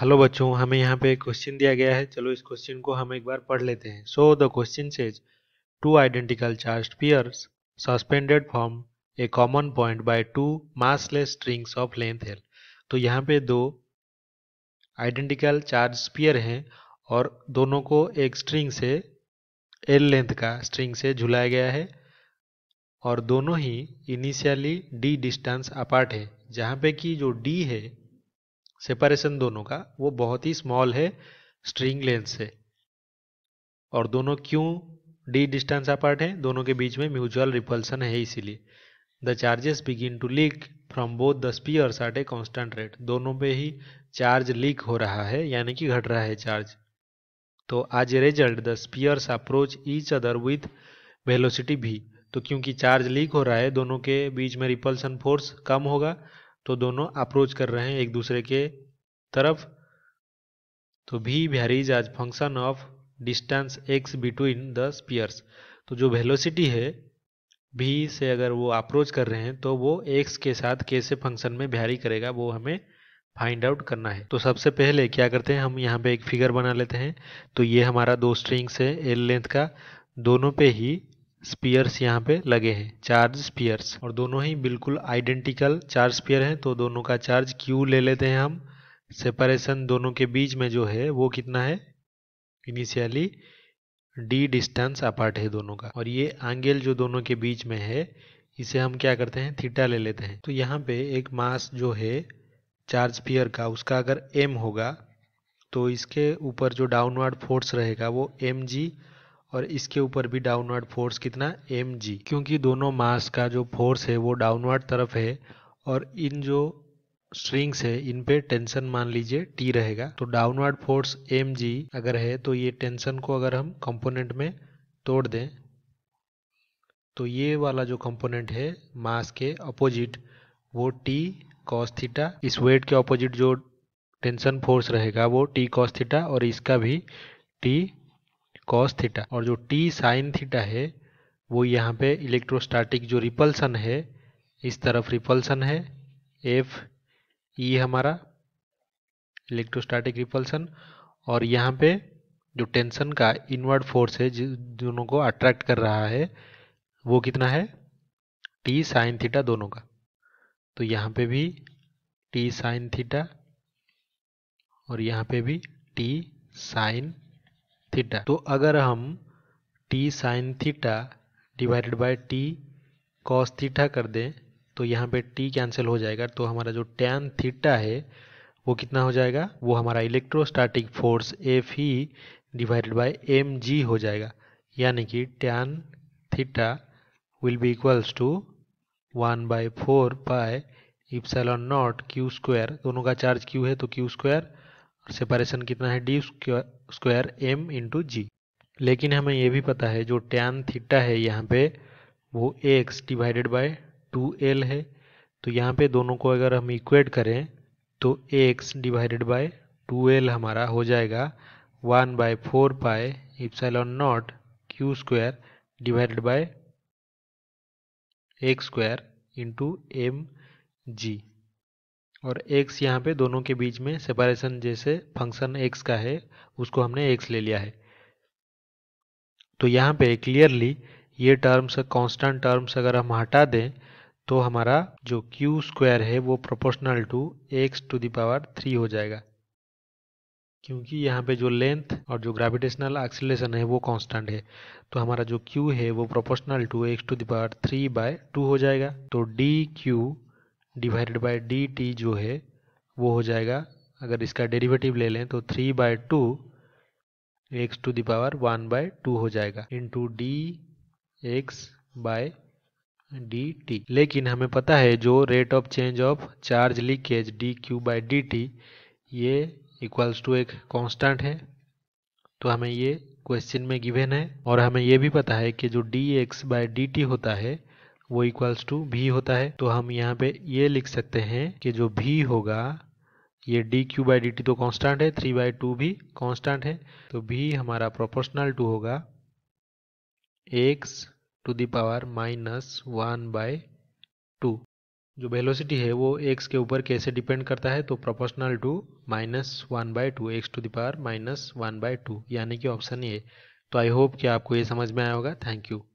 hello बच्चों हमें यहाँ पे क्वेश्चन दिया गया है चलो इस क्वेश्चन को हम एक बार पढ़ लेते हैं so the question says two identical charge spheres suspended from a common point by two massless strings of length L तो यहाँ पे दो आइडेंटिकल चार्ज पियर हैं और दोनों को एक स्ट्रिंग से एल लेंथ का स्ट्रिंग से झुलाया गया है और दोनों ही इनिशियली डी डिस्टेंस अपार्ट है जहाँ पे कि जो डी है सेपरेशन दोनों का वो बहुत ही स्मॉल है स्ट्रिंग लेंथ से और दोनों क्यों डी डिस्टेंस अपार्ट हैं दोनों के बीच में म्यूचुअल रिपल्सन है इसीलिए the charges begin to leak from both the spheres at a constant rate दोनों पे ही चार्ज लीक हो रहा है यानी कि घट रहा है चार्ज तो as a result the spheres approach each other with velocity भी तो क्योंकि चार्ज लीक हो रहा है दोनों के बीच में रिपल्सन फोर्स कम होगा तो दोनों अप्रोच कर रहे हैं एक दूसरे के तरफ तो भी varies as function of distance X between the spheres तो जो वेलोसिटी है भी से अगर वो अप्रोच कर रहे हैं तो वो एक्स के साथ कैसे फंक्शन में वेरी करेगा वो हमें फाइंड आउट करना है तो सबसे पहले क्या करते हैं हम यहाँ पे एक फिगर बना लेते हैं तो ये हमारा दो स्ट्रिंग्स है एल लेंथ का दोनों पे ही स्पीयर्स यहाँ पे लगे हैं चार्ज स्पीयर्स और दोनों ही बिल्कुल आइडेंटिकल चार्ज स्पीयर हैं तो दोनों का चार्ज क्यू ले लेते हैं हम सेपरेशन दोनों के बीच में जो है वो कितना है इनिशियली डी डिस्टेंस अपार्ट है दोनों का और ये एंगल जो दोनों के बीच में है इसे हम क्या करते हैं थीटा ले लेते हैं तो यहाँ पे एक मास जो है चार्ज पियर का उसका अगर एम होगा तो इसके ऊपर जो डाउनवर्ड फोर्स रहेगा वो एम जी और इसके ऊपर भी डाउनवर्ड फोर्स कितना एम जी क्योंकि दोनों मास का जो फोर्स है वो डाउनवर्ड तरफ है और इन जो स्ट्रिंग्स है इन पे टेंशन मान लीजिए टी रहेगा तो डाउनवर्ड फोर्स एम जी अगर है तो ये टेंशन को अगर हम कंपोनेंट में तोड़ दें तो ये वाला जो कंपोनेंट है मास के अपोजिट वो टी कॉस थीटा इस वेट के अपोजिट जो टेंशन फोर्स रहेगा वो टी कॉस थीटा और इसका भी टी कॉस थीटा और जो टी साइन थीटा है वो यहाँ पे इलेक्ट्रोस्टैटिक जो रिपल्सन है इस तरफ रिपल्सन है एफ ई e हमारा इलेक्ट्रोस्टैटिक रिपल्सन और यहाँ पे जो टेंशन का इनवर्ड फोर्स है जिस दोनों को अट्रैक्ट कर रहा है वो कितना है टी साइन थीटा दोनों का तो यहाँ पे भी टी साइन थीटा और यहाँ पे भी टी साइन थीटा तो अगर हम T sine theta divided by T cos theta कर दें तो यहाँ पे टी कैंसिल हो जाएगा तो हमारा जो टैन थीटा है वो कितना हो जाएगा वो हमारा इलेक्ट्रोस्टैटिक फोर्स एफ ही डिवाइडेड बाय एम जी हो जाएगा यानी कि tan theta will be equals to one by four by epsilon naught Q square दोनों का चार्ज क्यू है तो क्यू स्क्वायर सेपरेशन कितना है D square M into G लेकिन हमें यह भी पता है जो टैन थीटा है यहाँ पे वो X divided by two L है तो यहाँ पे दोनों को अगर हम इक्वेट करें तो x divided by two L हमारा हो जाएगा one by four pi epsilon naught Q square divided by x square into m g और एक्स यहाँ पे दोनों के बीच में सेपरेशन जैसे फंक्शन एक्स का है उसको हमने एक्स ले लिया है तो यहाँ पे क्लियरली ये टर्म्स कांस्टेंट टर्म्स अगर हम हटा दें तो हमारा जो क्यू स्क्वायर है वो proportional to x to the power three हो जाएगा क्योंकि यहाँ पे जो लेंथ और जो ग्रेविटेशनल एक्सीलेशन है वो कांस्टेंट है तो हमारा जो क्यू है वो proportional to x to the power three by two हो जाएगा तो d q divided by d t जो है वो हो जाएगा अगर इसका डेरिवेटिव ले लें तो three by two x to the power one by two हो जाएगा into d x by d t लेकिन हमें पता है जो rate of change of charge leakage d q by d t ये इक्वल्स टू एक कांस्टेंट है तो हमें ये क्वेश्चन में गिवेन है और हमें ये भी पता है कि जो d x by d t होता है वो इक्वल्स टू भी होता है तो हम यहाँ पे ये लिख सकते हैं कि जो भी होगा ये d q by d t तो कांस्टेंट है थ्री बाई टू भी कांस्टेंट है तो भी हमारा प्रोपोर्शनल टू होगा x to the power minus one by two जो वेलोसिटी है वो एक्स के ऊपर कैसे डिपेंड करता है तो proportional to minus one by two x to the power minus one by two यानी कि ऑप्शन ये तो आई होप कि आपको ये समझ में आया होगा थैंक यू